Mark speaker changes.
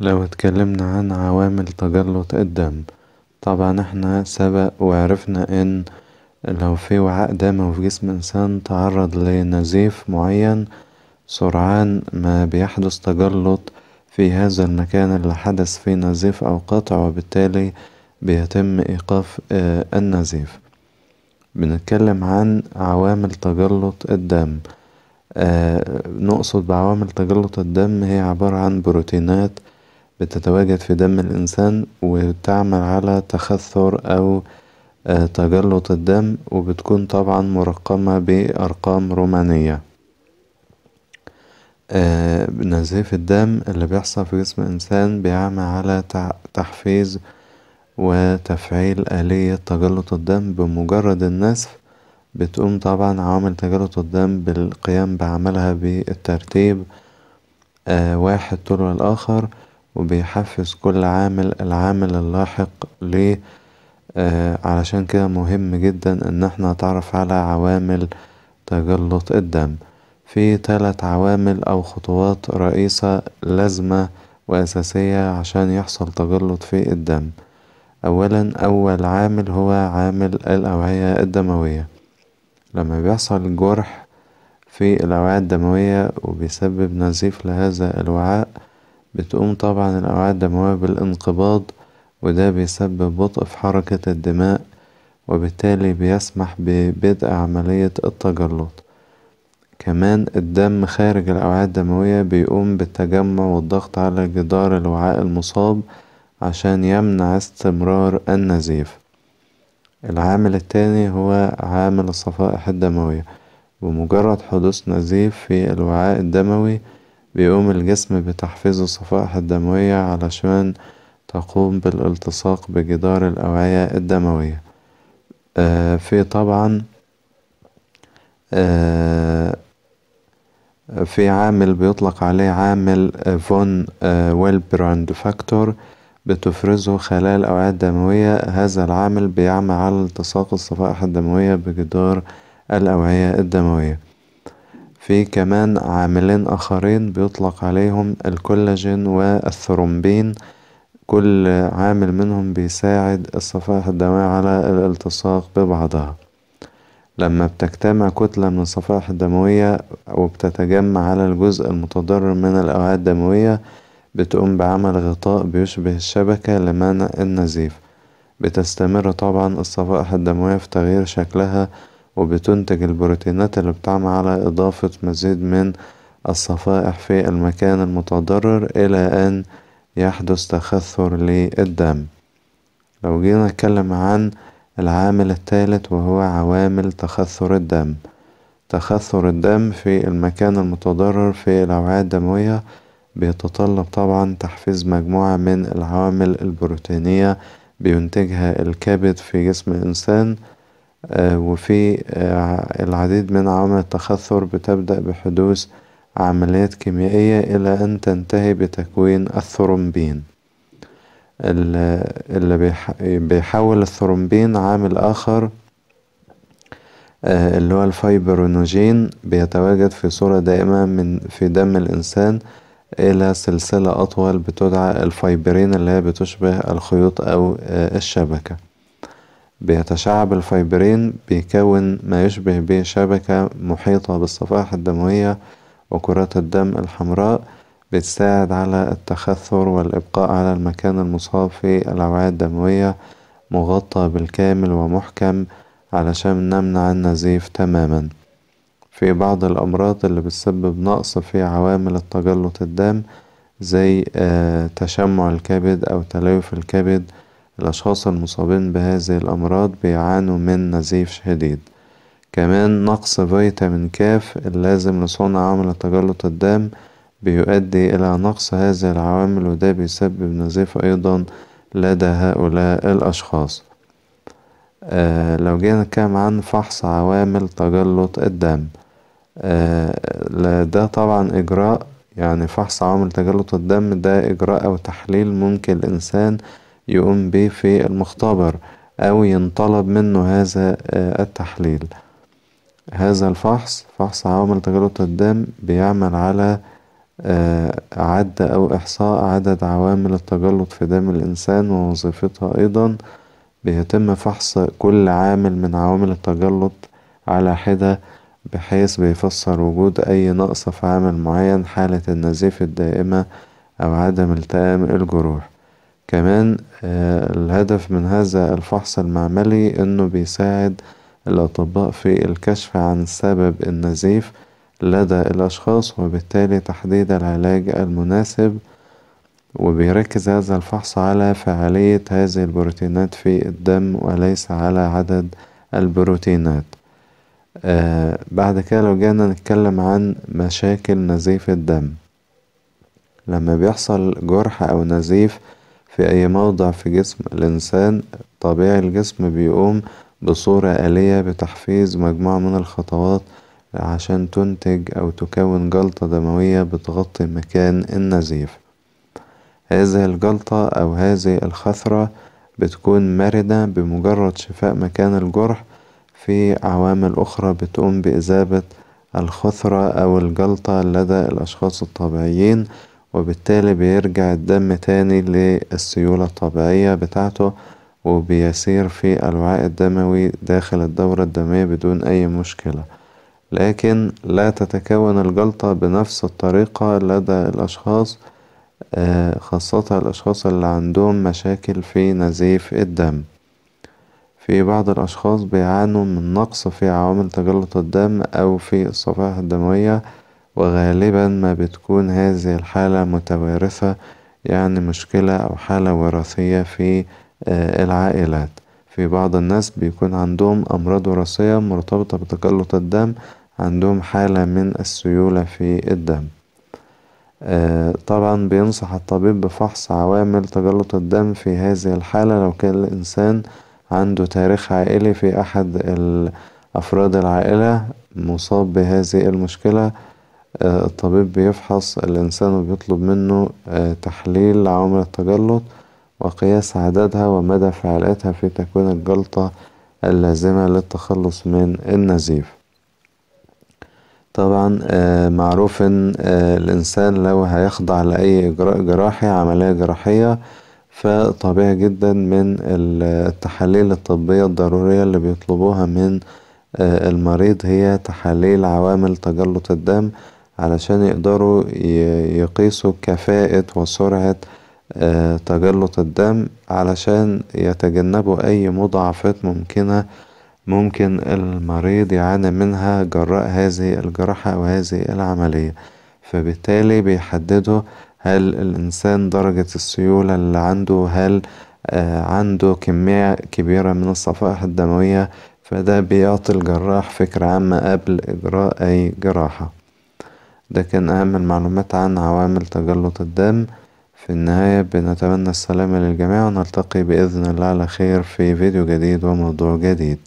Speaker 1: لو اتكلمنا عن عوامل تجلط الدم طبعا احنا سبق وعرفنا ان لو في وعاء دموي في جسم انسان تعرض لنزيف معين سرعان ما بيحدث تجلط في هذا المكان اللي حدث فيه نزيف أو قطع وبالتالي بيتم إيقاف آه، النزيف بنتكلم عن عوامل تجلط الدم آه، نقصد بعوامل تجلط الدم هي عبارة عن بروتينات بتتواجد في دم الانسان وتعمل على تخثر او آه، تجلط الدم وبتكون طبعا مرقمة بأرقام رومانية آه، نزيف الدم اللي بيحصل في جسم الإنسان بيعمل على تحفيز وتفعيل آلية تجلط الدم بمجرد النسف بتقوم طبعا عوامل تجلط الدم بالقيام بعملها بالترتيب آه، واحد تلو الآخر وبيحفز كل عامل العامل اللاحق ليه آه، علشان كده مهم جدا ان احنا نتعرف على عوامل تجلط الدم في ثلاث عوامل او خطوات رئيسة لازمة واساسية عشان يحصل تجلط في الدم اولا اول عامل هو عامل الاوعية الدموية لما بيحصل جرح في الاوعية الدموية وبيسبب نزيف لهذا الوعاء بتقوم طبعا الأوعية الدموية بالانقباض وده بيسبب بطء في حركة الدماء وبالتالي بيسمح ببدء عملية التجلط كمان الدم خارج الأوعية الدموية بيقوم بالتجمع والضغط على جدار الوعاء المصاب عشان يمنع استمرار النزيف العامل التاني هو عامل الصفائح الدموية بمجرد حدوث نزيف في الوعاء الدموي بيقوم الجسم بتحفيز الصفائح الدموية علشان تقوم بالالتصاق بجدار الأوعية الدموية آه، في طبعا آه، في عامل بيطلق عليه عامل آه، فون ويلبراند فاكتور بتفرزه خلايا الأوعية الدموية هذا العامل بيعمل على التصاق الصفائح الدموية بجدار الأوعية الدموية في كمان عاملين آخرين بيطلق عليهم الكولاجين والثرومبين كل عامل منهم بيساعد الصفائح الدموية على الالتصاق ببعضها لما بتجتمع كتلة من الصفائح الدموية وبتتجمع على الجزء المتضرر من الأوعية الدموية بتقوم بعمل غطاء بيشبه الشبكة لمنع النزيف بتستمر طبعا الصفائح الدموية في تغيير شكلها وبتنتج البروتينات اللي بتعمل على إضافة مزيد من الصفائح في المكان المتضرر إلى أن يحدث تخثر للدم لو جينا نتكلم عن العامل الثالث وهو عوامل تخثر الدم تخثر الدم في المكان المتضرر في الأوعية الدموية بيتطلب طبعا تحفيز مجموعة من العوامل البروتينية بينتجها الكبد في جسم الإنسان آه، وفي آه، العديد من عوامل التخثر بتبدأ بحدوث عمليات كيميائية إلى أن تنتهي بتكوين الثرومبين اللي بيحول الثرومبين عامل آخر آه، اللي هو الفايبرونوجين بيتواجد في صورة دائمة من في دم الإنسان إلى سلسلة أطول بتدعى الفايبرين اللي هي بتشبه الخيوط أو الشبكة بيتشعب الفيبرين بيكون ما يشبه بشبكة محيطة بالصفائح الدموية وكرات الدم الحمراء بتساعد على التخثر والإبقاء على المكان المصاب في الأوعية الدموية مغطى بالكامل ومحكم علشان نمنع النزيف تماما في بعض الأمراض اللي بتسبب نقص في عوامل التجلط الدم زي آه، تشمع الكبد أو تليف الكبد الأشخاص المصابين بهذه الأمراض بيعانوا من نزيف شديد كمان نقص فيتامين كاف اللازم لصنع عمل تجلط الدم بيؤدي إلى نقص هذه العوامل وده بيسبب نزيف أيضا لدى هؤلاء الأشخاص آه لو جينا نتكلم عن فحص عوامل تجلط الدم آه ده طبعا إجراء يعني فحص عوامل تجلط الدم ده إجراء أو تحليل ممكن الإنسان يقوم بيه في المختبر أو ينطلب منه هذا آه، التحليل هذا الفحص فحص عوامل تجربة الدم بيعمل على آه، عد أو إحصاء عدد عوامل التجلط في دم الإنسان ووظيفتها أيضا بيتم فحص كل عامل من عوامل التجلط على حدة بحيث بيفسر وجود أي نقص في عامل معين حالة النزيف الدائمة أو عدم التئام الجروح كمان آه، الهدف من هذا الفحص المعملي انه بيساعد الأطباء في الكشف عن سبب النزيف لدى الأشخاص وبالتالي تحديد العلاج المناسب وبيركز هذا الفحص على فعالية هذه البروتينات في الدم وليس على عدد البروتينات آه بعد كده لو جينا نتكلم عن مشاكل نزيف الدم لما بيحصل جرح أو نزيف في أي موضع في جسم الإنسان طبيعي الجسم بيقوم بصورة آلية بتحفيز مجموعة من الخطوات عشان تنتج أو تكون جلطة دموية بتغطي مكان النزيف هذه الجلطة أو هذه الخثرة بتكون مردة بمجرد شفاء مكان الجرح في عوامل أخرى بتقوم بإذابة الخثرة أو الجلطة لدى الأشخاص الطبيعيين وبالتالي بيرجع الدم تاني للسيولة الطبيعية بتاعته وبيسير في الوعاء الدموي داخل الدورة الدموية بدون أي مشكلة لكن لا تتكون الجلطة بنفس الطريقة لدى الأشخاص آه، خاصة الأشخاص اللي عندهم مشاكل في نزيف الدم في بعض الأشخاص بيعانوا من نقص في عوامل تجلط الدم أو في الصفائح الدموية وغالبا ما بتكون هذه الحالة متوارثة يعني مشكلة أو حالة وراثية في آه، العائلات في بعض الناس بيكون عندهم أمراض وراثية مرتبطة بتجلط الدم عندهم حالة من السيولة في الدم آه، طبعا بينصح الطبيب بفحص عوامل تجلط الدم في هذه الحالة لو كان الإنسان عنده تاريخ عائلي في أحد أفراد العائلة مصاب بهذه المشكلة آه، الطبيب بيفحص الإنسان وبيطلب منه آه، تحليل عوامل التجلط وقياس عددها ومدى فعاليتها في تكوين الجلطة اللازمة للتخلص من النزيف طبعا آه، معروف ان الانسان لو هيخضع لاي اجراء جراحي عملية جراحية فطبيعي جدا من التحاليل الطبية الضرورية اللي بيطلبوها من المريض هي تحاليل عوامل تجلط الدم علشان يقدروا يقيسوا كفاءة وسرعة آه، تجلط الدم علشان يتجنبوا أي مضاعفات ممكنة ممكن المريض يعاني منها جراء هذه الجراحة أو هذه العملية فبالتالي بيحددوا هل الإنسان درجة السيولة اللي عنده هل آه، عنده كمية كبيرة من الصفائح الدموية فده بيعطي الجراح فكرة عامة قبل إجراء أي جراحة ده كان أهم المعلومات عن عوامل تجلط الدم في النهاية بنتمنى السلامة للجميع ونلتقي بإذن الله على خير في فيديو جديد وموضوع جديد